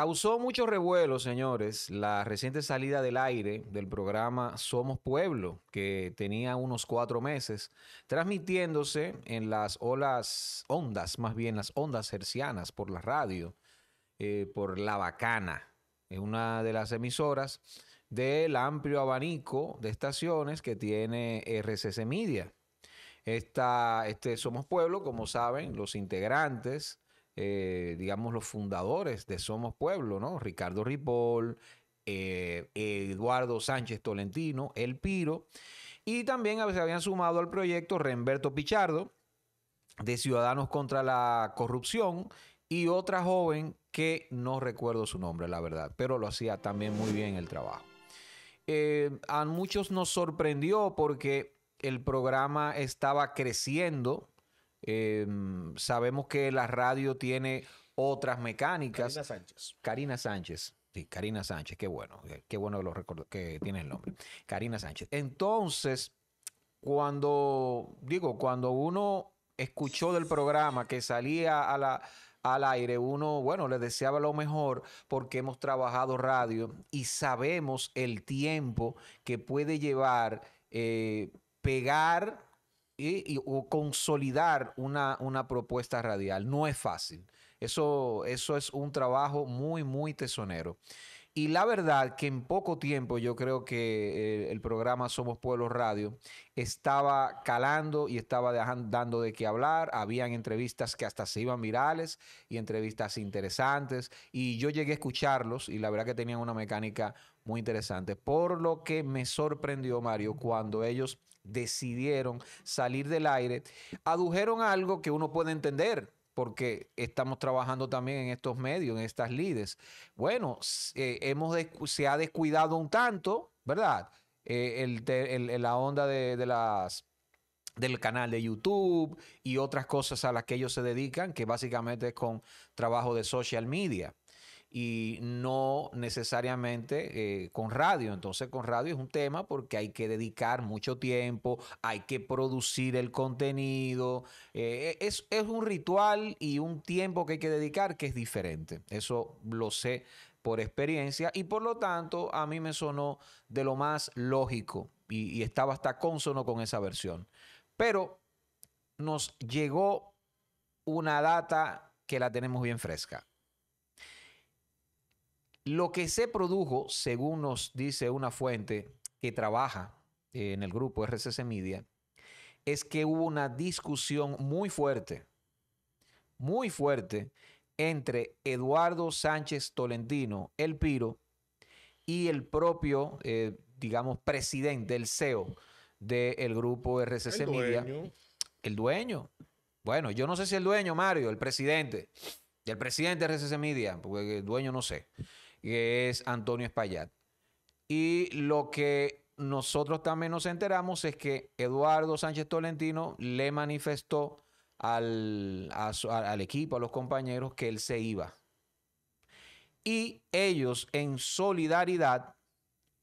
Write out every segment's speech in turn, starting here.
Causó mucho revuelo, señores, la reciente salida del aire del programa Somos Pueblo, que tenía unos cuatro meses, transmitiéndose en las olas, ondas, más bien las ondas hercianas por la radio, eh, por La Bacana, en una de las emisoras del amplio abanico de estaciones que tiene RCC Media. este Somos Pueblo, como saben, los integrantes eh, digamos, los fundadores de Somos Pueblo, ¿no? Ricardo Ripoll, eh, Eduardo Sánchez Tolentino, El Piro, y también se habían sumado al proyecto Remberto Pichardo, de Ciudadanos contra la Corrupción, y otra joven que no recuerdo su nombre, la verdad, pero lo hacía también muy bien el trabajo. Eh, a muchos nos sorprendió porque el programa estaba creciendo Em, sabemos que la radio tiene otras mecánicas. Karina Sánchez. Karina Sánchez. Sí, Karina Sánchez, qué bueno, eh, qué bueno que, lo que tiene el nombre. Karina Sánchez. Entonces, cuando, digo, cuando uno escuchó del programa que salía al aire, uno, bueno, le deseaba lo mejor porque hemos trabajado radio y sabemos el tiempo que puede llevar eh, pegar y, o consolidar una, una, propuesta radial. No es fácil. Eso, eso es un trabajo muy, muy tesonero. Y la verdad que en poco tiempo yo creo que eh, el programa Somos Pueblo Radio estaba calando y estaba dando de qué hablar. Habían entrevistas que hasta se iban virales y entrevistas interesantes. Y yo llegué a escucharlos y la verdad que tenían una mecánica muy interesante. Por lo que me sorprendió, Mario, cuando ellos decidieron salir del aire, adujeron algo que uno puede entender, porque estamos trabajando también en estos medios, en estas lides. Bueno, eh, hemos se ha descuidado un tanto, ¿verdad? Eh, la onda de, las del canal de YouTube y otras cosas a las que ellos se dedican, que básicamente es con trabajo de social media y no necesariamente eh, con radio. Entonces con radio es un tema porque hay que dedicar mucho tiempo, hay que producir el contenido. Eh, es, un ritual y un tiempo que hay que dedicar que es diferente. Eso lo sé por experiencia y por lo tanto a mí me sonó de lo más lógico y, y, estaba hasta consono con esa versión. Pero nos llegó una data que la tenemos bien fresca. Lo que se produjo, según nos dice una fuente que trabaja eh, en el grupo RCC Media, es que hubo una discusión muy fuerte, muy fuerte, entre Eduardo Sánchez Tolentino, el Piro, y el propio, eh, digamos, presidente, el CEO del grupo RCC el Media. El dueño. Bueno, yo no sé si el dueño, Mario, el presidente. El presidente de RCC Media, porque el dueño no sé que es Antonio Espaillat. Y lo que nosotros también nos enteramos es que Eduardo Sánchez Tolentino le manifestó al, al equipo, a los compañeros, que él se iba. Y ellos en solidaridad,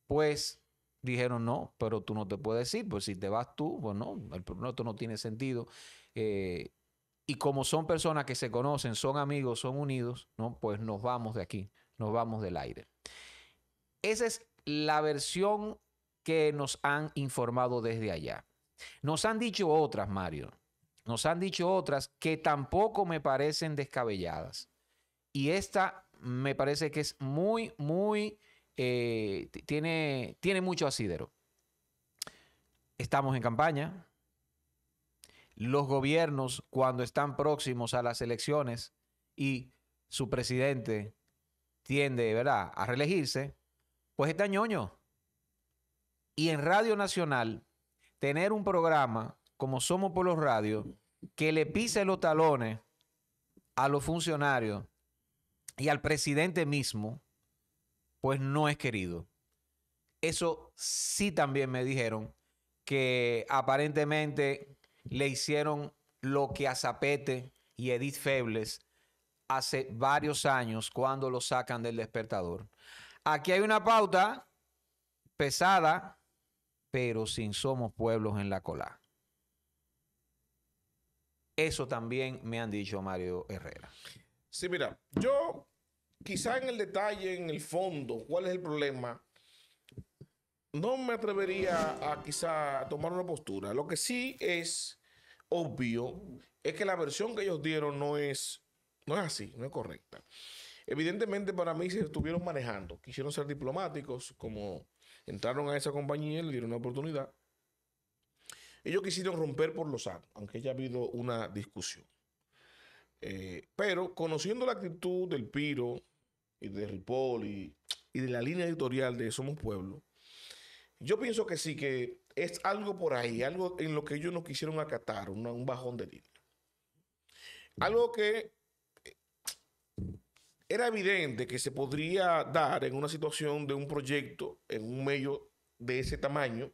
pues dijeron, no, pero tú no te puedes ir, pues si te vas tú, pues no, esto no tiene sentido. Eh, y como son personas que se conocen, son amigos, son unidos, ¿no? pues nos vamos de aquí nos vamos del aire. Esa es la versión que nos han informado desde allá. Nos han dicho otras, Mario. Nos han dicho otras que tampoco me parecen descabelladas. Y esta me parece que es muy, muy, eh, tiene, tiene mucho asidero. Estamos en campaña. Los gobiernos, cuando están próximos a las elecciones y su presidente tiende, ¿verdad?, a reelegirse, pues está ñoño. Y en Radio Nacional, tener un programa como Somos por los Radios, que le pise los talones a los funcionarios y al presidente mismo, pues no es querido. Eso sí también me dijeron que aparentemente le hicieron lo que a Zapete y Edith Febles hace varios años cuando lo sacan del despertador. Aquí hay una pauta pesada, pero sin somos pueblos en la cola. Eso también me han dicho Mario Herrera. Sí, mira, yo quizá en el detalle, en el fondo, cuál es el problema, no me atrevería a quizá tomar una postura. Lo que sí es obvio es que la versión que ellos dieron no es no es así, no es correcta. Evidentemente para mí se estuvieron manejando, quisieron ser diplomáticos, como entraron a esa compañía, y le dieron una oportunidad. Ellos quisieron romper por los años, aunque ya haya habido una discusión. Eh, pero conociendo la actitud del Piro y de Ripoll y, de la línea editorial de Somos Pueblo, yo pienso que sí, que es algo por ahí, algo en lo que ellos no quisieron acatar, un bajón de línea. Algo que era evidente que se podría dar en una situación de un proyecto, en un medio de ese tamaño,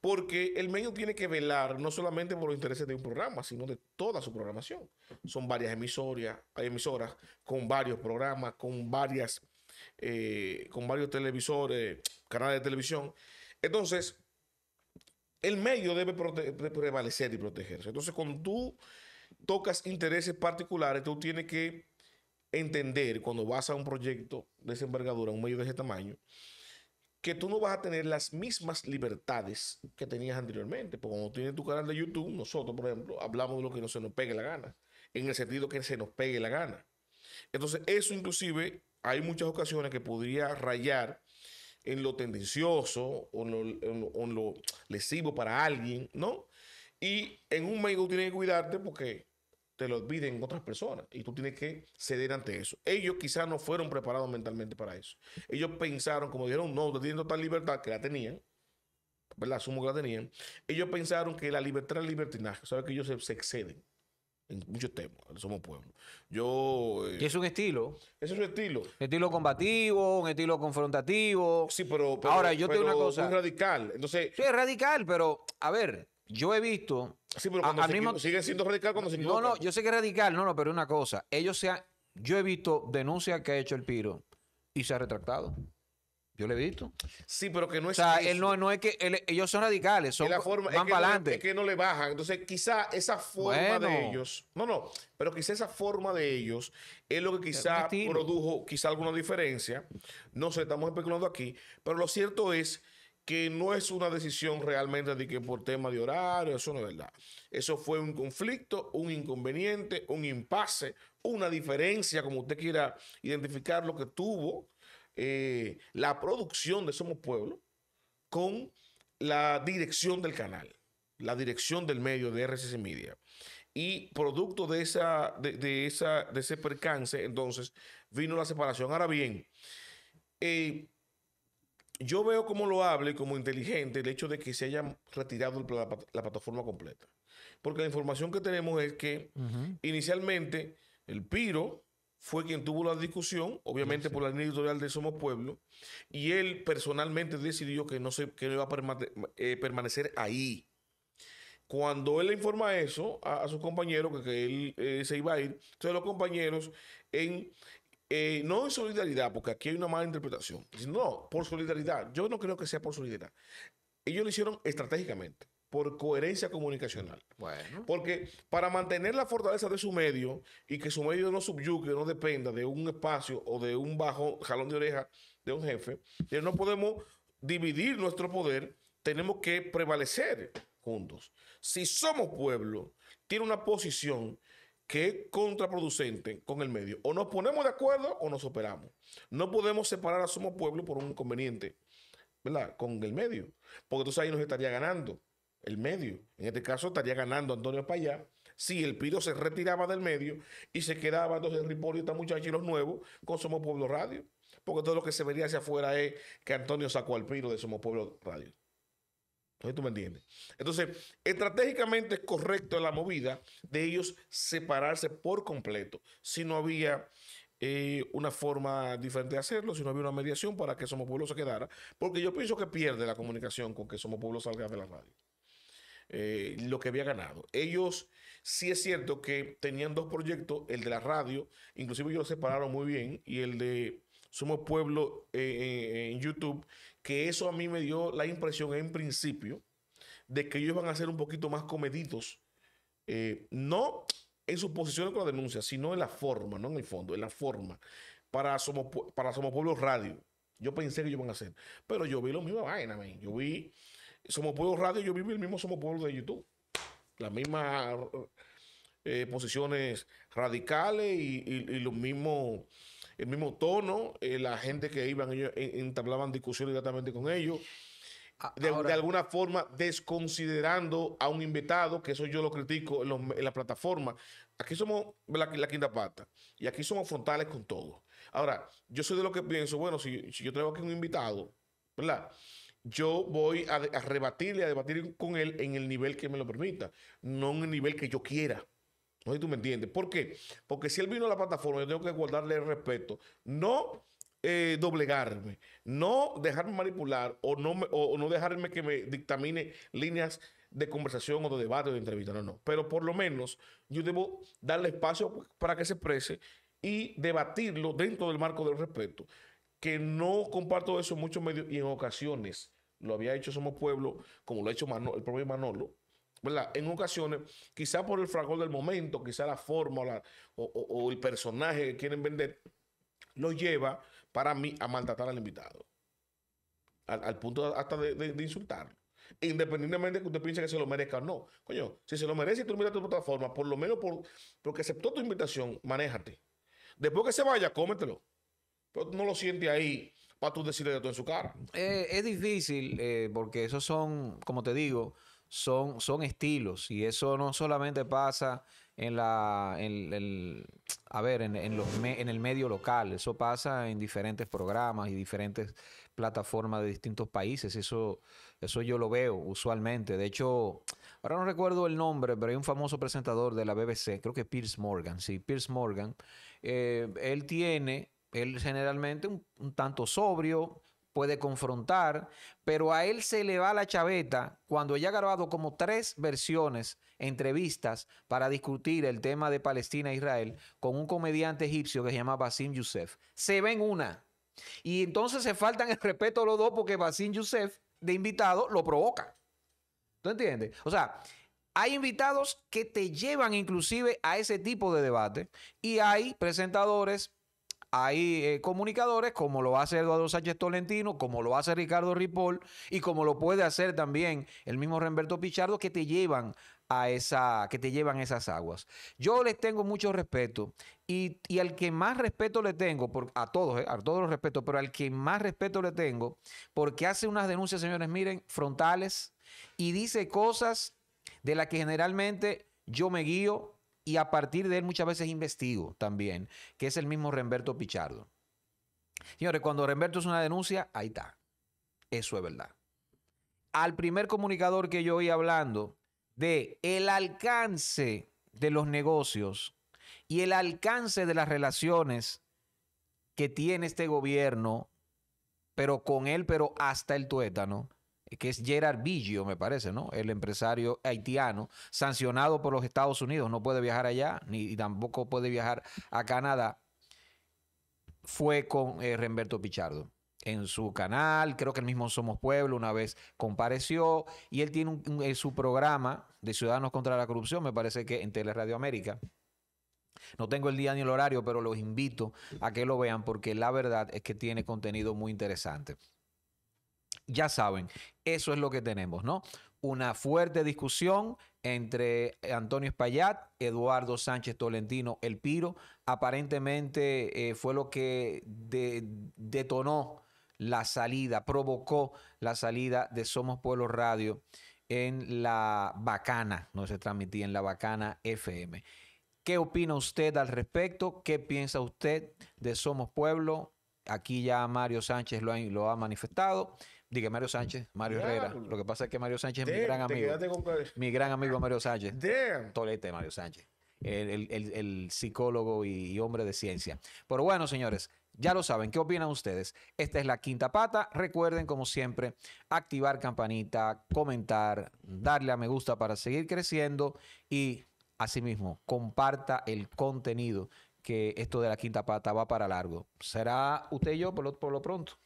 porque el medio tiene que velar no solamente por los intereses de un programa, sino de toda su programación. Son varias emisoras, hay emisoras con varios programas, con varias, eh, con varios televisores, canales de televisión. Entonces, el medio debe prevalecer y protegerse. Entonces, cuando tú tocas intereses particulares, tú tienes que entender cuando vas a un proyecto de esa envergadura, un medio de ese tamaño, que tú no vas a tener las mismas libertades que tenías anteriormente. Porque cuando tienes tu canal de YouTube, nosotros, por ejemplo, hablamos de lo que no se nos pegue la gana, en el sentido que se nos pegue la gana. Entonces, eso inclusive hay muchas ocasiones que podría rayar en lo tendencioso o lo, en lo lesivo para alguien, ¿no? Y en un medio tienes que cuidarte porque te lo olviden otras personas y tú tienes que ceder ante eso. Ellos quizás no fueron preparados mentalmente para eso. Ellos pensaron, como dijeron, no, teniendo tal libertad, que la tenían, ¿verdad? Asumo que la tenían. Ellos pensaron que la libertad era libertinaje, ¿sabes? Que ellos se, exceden en muchos temas. Somos pueblo. Yo. y eh, es un estilo. Ese es un estilo. Estilo combativo, un estilo confrontativo. Sí, pero. Ahora, yo tengo una cosa. radical. Entonces. es radical, pero, a ver, yo he visto. Sí, pero cuando se, sigue siendo radical cuando se No, no, yo sé que es radical, no, no, pero una cosa. Ellos se yo he visto denuncias que ha hecho el Piro y se ha retractado. Yo le he visto. Sí, pero que no es. O sea, él no, es que. ellos son radicales, son. La forma, van que No, no le bajan. Entonces, quizá esa forma de ellos. No, no. Pero quizá esa forma de ellos es lo que quizá produjo quizá alguna diferencia. No sé, estamos especulando aquí. Pero lo cierto es que no es una decisión realmente de que por tema de horario, eso no es verdad. Eso fue un conflicto, un inconveniente, un impasse, una diferencia, como usted quiera identificar lo que tuvo eh, la producción de Somos Pueblo con la dirección del canal, la dirección del medio de RCC Media. Y producto de, esa, de, esa, de ese percance, entonces vino la separación. Ahora bien, eh, yo veo como lo hable, como inteligente, el hecho de que se haya retirado la, plataforma completa. Porque la información que tenemos es que inicialmente el Piro fue quien tuvo la discusión, obviamente por la línea editorial de Somos Pueblo, y él personalmente decidió que no, se, iba a eh, permanecer ahí. Cuando él le informa eso a, sus compañeros, que, él eh, se iba a ir, entonces los compañeros en eh, no en solidaridad, porque aquí hay una mala interpretación. No, por solidaridad. Yo no creo que sea por solidaridad. Ellos lo hicieron estratégicamente, por coherencia comunicacional. Porque para mantener la fortaleza de su medio y que su medio no subyugue, no dependa de un espacio o de un bajo jalón de oreja de un jefe, no podemos dividir nuestro poder, tenemos que prevalecer juntos. Si somos pueblo, tiene una posición que es contraproducente con el medio. O nos ponemos de acuerdo o nos operamos. No podemos separar a Somos Pueblo por un inconveniente, ¿verdad? Con el medio. Porque entonces ahí nos estaría ganando el medio. En este caso estaría ganando Antonio Payá si el Piro se retiraba del medio y se quedaba entonces riporio y esta muchacha y los nuevos con Somos Pueblo Radio. Porque todo lo que se vería hacia afuera es que Antonio sacó al Piro de Somos Pueblo Radio tú me entiendes. Entonces, estratégicamente es correcto la movida de ellos separarse por completo. Si no había eh, una forma diferente de hacerlo, si no había una mediación para que Somos Pueblo se quedara, porque yo pienso que pierde la comunicación con que Somos Pueblo salga de la radio. Eh, lo que había ganado. Ellos sí es cierto que tenían dos proyectos, el de la radio, inclusive ellos separaron muy bien, y el de somos Pueblo eh, eh, en YouTube, que eso a mí me dio la impresión en principio de que ellos van a ser un poquito más comedidos. Eh, no en sus posiciones con la denuncia, sino en la forma, no en el fondo, en la forma. Para Somos, para Pueblo Radio. Yo pensé que ellos van a hacer. Pero yo vi lo mismo vaina, man. Yo vi Somos Pueblo Radio, yo vi el mismo Somos Pueblo de YouTube. Las mismas posiciones radicales y los mismos el mismo tono, eh, la gente que iban, ellos entablaban discusiones directamente con ellos. Ah, de, alguna forma desconsiderando a un invitado, que eso yo lo critico en, la plataforma. Aquí somos la, quinta pata y aquí somos frontales con todo. Ahora, yo soy de lo que pienso, bueno, si, yo traigo aquí un invitado, ¿verdad? Yo voy a, a rebatirle, a debatir con él en el nivel que me lo permita, no en el nivel que yo quiera. No sé si tú me entiendes. ¿Por qué? Porque si él vino a la plataforma, yo tengo que guardarle el respeto. No eh, doblegarme, no dejarme manipular o no, no dejarme que me dictamine líneas de conversación o de debate o de entrevista. No, no. Pero por lo menos yo debo darle espacio para que se exprese y debatirlo dentro del marco del respeto. Que no comparto eso en muchos medios y en ocasiones lo había hecho Somos Pueblo, como lo ha hecho el propio Manolo, en ocasiones, quizá por el fragor del momento, quizá la forma o, el personaje que quieren vender, lo lleva para mí a maltratar al invitado. Al, punto hasta de, insultarlo. Independientemente de que usted piense que se lo merezca o no. Coño, si se lo merece y tú invitas de tu plataforma, por lo menos por, porque aceptó tu invitación, manéjate. Después que se vaya, cómetelo. Pero no lo siente ahí para tú decirle de todo en su cara. Eh, es difícil, eh, porque esos son, como te digo, son, estilos y eso no solamente pasa en la en, a ver en, los en el medio local eso pasa en diferentes programas y diferentes plataformas de distintos países eso eso yo lo veo usualmente de hecho ahora no recuerdo el nombre pero hay un famoso presentador de la BBC creo que Pierce Morgan sí Pierce Morgan eh, él tiene él generalmente un tanto sobrio puede confrontar, pero a él se le va la chaveta cuando ella ha grabado como tres versiones, entrevistas para discutir el tema de Palestina e Israel con un comediante egipcio que se llama Basim Youssef. Se ven una. Y entonces se faltan el respeto a los dos porque Basim Youssef, de invitado, lo provoca. ¿Tú entiendes? O sea, hay invitados que te llevan inclusive a ese tipo de debate y hay presentadores hay eh, comunicadores, como lo hace Eduardo Sánchez Tolentino, como lo hace Ricardo Ripoll y como lo puede hacer también el mismo Remberto Pichardo, que te llevan a esa, que te llevan esas aguas. Yo les tengo mucho respeto y, al que más respeto le tengo, por, a todos, eh, a todos los respeto, pero al que más respeto le tengo, porque hace unas denuncias, señores, miren, frontales y dice cosas de las que generalmente yo me guío y a partir de él muchas veces investigo también, que es el mismo Remberto Pichardo. Señores, cuando Remberto es una denuncia, ahí está. Eso es verdad. Al primer comunicador que yo oí hablando de el alcance de los negocios y el alcance de las relaciones que tiene este gobierno, pero con él, pero hasta el tuétano, que es Gerard Biggio, me parece, ¿no? El empresario haitiano, sancionado por los Estados Unidos, no puede viajar allá, ni tampoco puede viajar a Canadá, fue con eh, Remberto Pichardo. En su canal, creo que el mismo Somos Pueblo, una vez compareció, y él tiene eh, su programa de Ciudadanos contra la Corrupción, me parece que en Teleradio América. No tengo el día ni el horario, pero los invito a que lo vean porque la verdad es que tiene contenido muy interesante. Ya saben, eso es lo que tenemos, ¿no? Una fuerte discusión entre Antonio Espaillat, Eduardo Sánchez Tolentino, El Piro. Aparentemente eh, fue lo que detonó la salida, provocó la salida de Somos Pueblo Radio en la Bacana, no se transmitía en la Bacana FM. ¿Qué opina usted al respecto? ¿Qué piensa usted de Somos Pueblo? Aquí ya Mario Sánchez lo ha manifestado. Dije Mario Sánchez, Mario Herrera. Lo que pasa es que Mario Sánchez es mi gran amigo. Mi gran amigo Mario Sánchez. Tolete Mario Sánchez. El, psicólogo y, hombre de ciencia. Pero bueno, señores, ya lo saben, ¿qué opinan ustedes? Esta es la quinta pata. Recuerden, como siempre, activar campanita, comentar, darle a me gusta para seguir creciendo y, asimismo, comparta el contenido que esto de la quinta pata va para largo. Será usted y yo por por lo pronto.